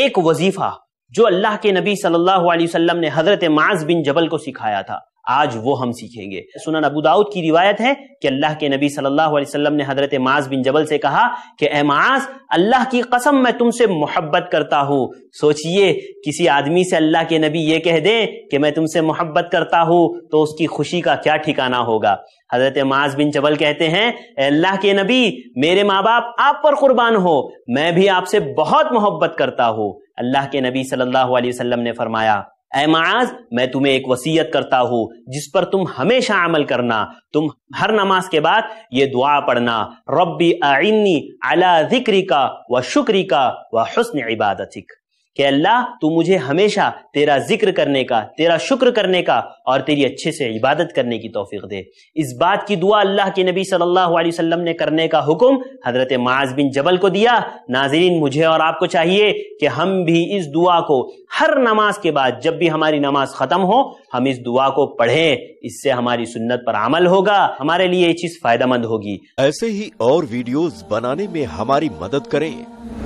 एक वजीफा जो अल्लाह के नबी सल्लल्लाहु अलैहि वसल्लम ने हजरत माज बिन जबल को सिखाया था आज वो हम सीखेंगे सुनन अबू दाऊद की रिवायत है कि अल्लाह के नबी सल्लल्लाहु अलैहि वसल्लम ने हजरत माज बिन जबल से कहा कि एमाज अल्लाह की कसम मैं तुमसे मोहब्बत करता हूँ सोचिए किसी आदमी से अल्लाह के नबी ये कह दें कि मैं तुमसे मोहब्बत करता हूँ तो उसकी खुशी का क्या ठिकाना होगा हजरत माज बिन जबल कहते हैं अल्लाह के नबी मेरे माँ बाप आप पर कुर्बान हो मैं भी आपसे बहुत मोहब्बत करता हूँ अल्लाह के नबी सल्लल्लाहु अलैहि वसल्लम ने फरमाया ए माज मैं तुम्हें एक वसीयत करता हूं जिस पर तुम हमेशा अमल करना तुम हर नमाज के बाद ये दुआ पढ़ना रब्बी आइन्नी अला जिक्री का व शुक्री का व हसन इबादतिक कि अल्लाह तू मुझे हमेशा तेरा जिक्र करने का तेरा शुक्र करने का और तेरी अच्छे से इबादत करने की तोफीक दे इस बात की दुआ अल्लाह के नबी सल्लल्लाहु अलैहि वसल्लम ने करने का हुक्म हज़रत माज बिन जबल को दिया नाजरीन मुझे और आपको चाहिए कि हम भी इस दुआ को हर नमाज के बाद जब भी हमारी नमाज ख़त्म हो हम इस दुआ को पढ़ें इससे हमारी सुन्नत पर अमल होगा हमारे लिए ये चीज़ फ़ायदा मंद होगी ऐसे ही और वीडियोज़ बनाने में हमारी मदद करें